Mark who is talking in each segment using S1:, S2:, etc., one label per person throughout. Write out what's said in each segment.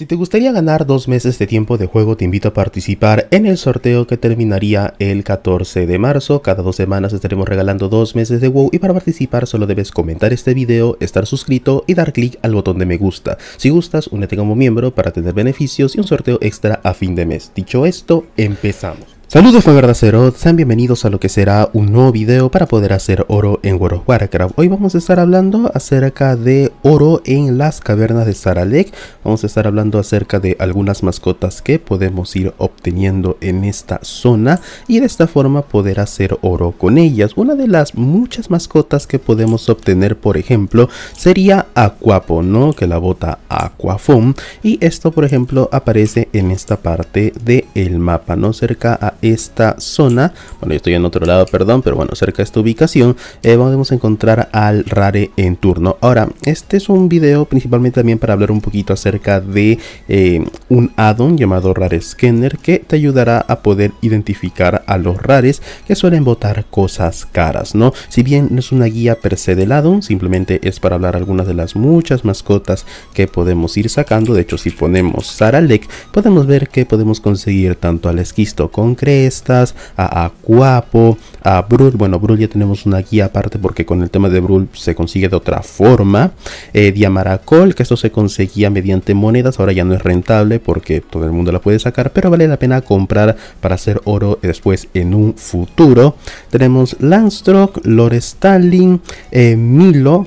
S1: Si te gustaría ganar dos meses de tiempo de juego, te invito a participar en el sorteo que terminaría el 14 de marzo. Cada dos semanas estaremos regalando dos meses de WoW y para participar solo debes comentar este video, estar suscrito y dar clic al botón de me gusta. Si gustas, únete como miembro para tener beneficios y un sorteo extra a fin de mes. Dicho esto, empezamos. Saludos verdadero, sean bienvenidos a lo que será un nuevo video para poder hacer oro en World of Warcraft. Hoy vamos a estar hablando acerca de oro en las cavernas de Saralek. Vamos a estar hablando acerca de algunas mascotas que podemos ir obteniendo en esta zona y de esta forma poder hacer oro con ellas. Una de las muchas mascotas que podemos obtener, por ejemplo, sería Aquapo, ¿no? Que la bota Aquafon. Y esto, por ejemplo, aparece en esta parte del mapa, ¿no? Cerca a esta zona, bueno yo estoy en otro lado, perdón, pero bueno, cerca de esta ubicación, podemos eh, vamos a encontrar al Rare en turno. Ahora, este es un video principalmente también para hablar un poquito acerca de eh, un addon llamado Rare Scanner que te ayudará a poder identificar a los rares que suelen botar cosas caras, ¿no? Si bien no es una guía per se del addon, simplemente es para hablar algunas de las muchas mascotas que podemos ir sacando. De hecho, si ponemos Saralek, podemos ver que podemos conseguir tanto al esquisto concreto estas a guapo a Brul. Bueno, Brul ya tenemos una guía aparte porque con el tema de Brul se consigue de otra forma. Eh, Diamaracol, que esto se conseguía mediante monedas, ahora ya no es rentable porque todo el mundo la puede sacar, pero vale la pena comprar para hacer oro después en un futuro. Tenemos landstrock Lore Stalin, eh, Milo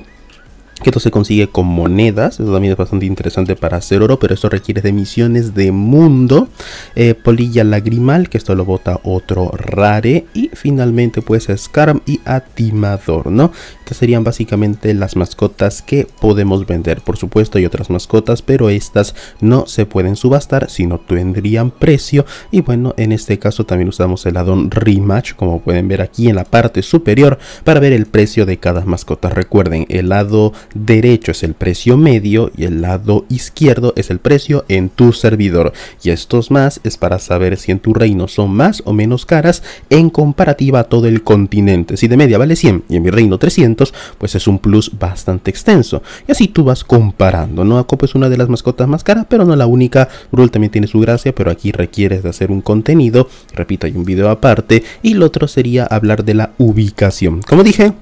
S1: que esto se consigue con monedas, eso también es bastante interesante para hacer oro, pero esto requiere de misiones de mundo, eh, polilla lagrimal, que esto lo bota otro rare, y finalmente pues Scaram y Atimador, ¿no? que serían básicamente las mascotas que podemos vender. Por supuesto hay otras mascotas, pero estas no se pueden subastar sino tendrían precio. Y bueno, en este caso también usamos el addon rematch, como pueden ver aquí en la parte superior, para ver el precio de cada mascota. Recuerden, el lado derecho es el precio medio y el lado izquierdo es el precio en tu servidor. Y estos más es para saber si en tu reino son más o menos caras en comparativa a todo el continente. Si de media vale 100 y en mi reino 300, pues es un plus bastante extenso. Y así tú vas comparando, ¿no? Acopo es una de las mascotas más caras, pero no la única. rule también tiene su gracia, pero aquí requieres de hacer un contenido. Repito, hay un video aparte. Y lo otro sería hablar de la ubicación. Como dije,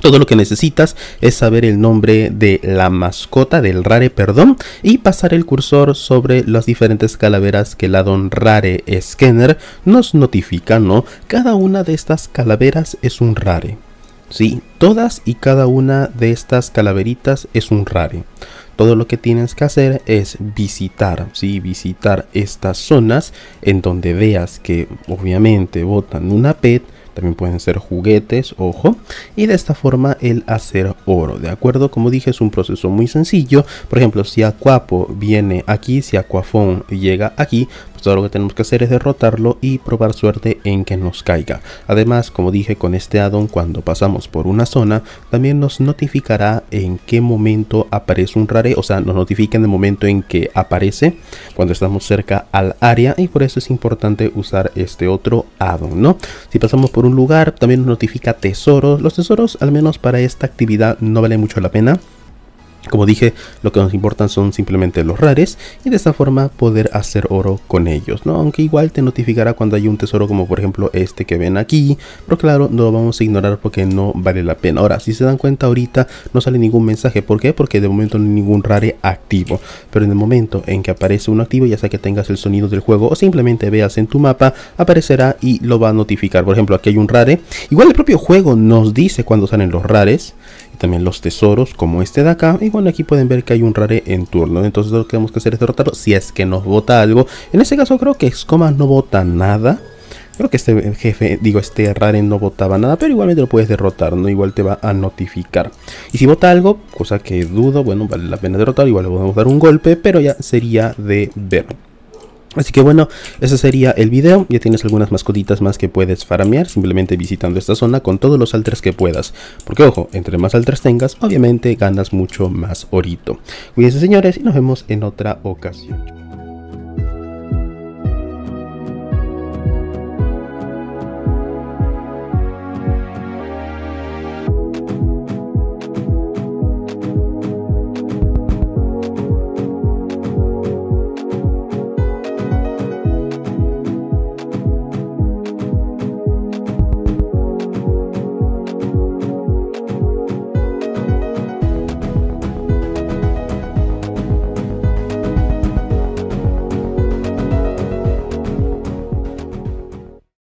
S1: todo lo que necesitas es saber el nombre de la mascota, del rare, perdón, y pasar el cursor sobre las diferentes calaveras que la Don Rare Scanner nos notifica, ¿no? Cada una de estas calaveras es un rare. ¿sí? Todas y cada una de estas calaveritas es un rare. Todo lo que tienes que hacer es visitar, ¿sí? Visitar estas zonas en donde veas que obviamente botan una pet también pueden ser juguetes, ojo, y de esta forma el hacer oro, ¿de acuerdo? Como dije, es un proceso muy sencillo, por ejemplo, si Aquapo viene aquí, si acuafón llega aquí, pues todo lo que tenemos que hacer es derrotarlo y probar suerte en que nos caiga. Además, como dije, con este addon, cuando pasamos por una zona, también nos notificará en qué momento aparece un rare, o sea, nos notifica en el momento en que aparece, cuando estamos cerca al área, y por eso es importante usar este otro addon, ¿no? Si pasamos por un lugar, también nos notifica tesoros. Los tesoros, al menos para esta actividad, no vale mucho la pena. Como dije, lo que nos importan son simplemente los rares y de esta forma poder hacer oro con ellos, ¿no? Aunque igual te notificará cuando hay un tesoro como por ejemplo este que ven aquí, pero claro, no lo vamos a ignorar porque no vale la pena. Ahora, si se dan cuenta ahorita no sale ningún mensaje, ¿por qué? Porque de momento no hay ningún rare activo, pero en el momento en que aparece uno activo, ya sea que tengas el sonido del juego o simplemente veas en tu mapa, aparecerá y lo va a notificar. Por ejemplo, aquí hay un rare, igual el propio juego nos dice cuando salen los rares también los tesoros como este de acá y bueno aquí pueden ver que hay un rare en turno entonces lo que tenemos que hacer es derrotarlo si es que nos bota algo en este caso creo que Excoma no bota nada Creo que este jefe, digo, este rare no botaba nada, pero igualmente lo puedes derrotar, ¿no? Igual te va a notificar. Y si bota algo, cosa que dudo, bueno, vale la pena derrotar, igual le podemos dar un golpe, pero ya sería de ver. Así que bueno, ese sería el video. Ya tienes algunas mascotitas más que puedes faramear simplemente visitando esta zona con todos los altres que puedas. Porque ojo, entre más altres tengas, obviamente ganas mucho más orito. Cuídense señores y nos vemos en otra ocasión.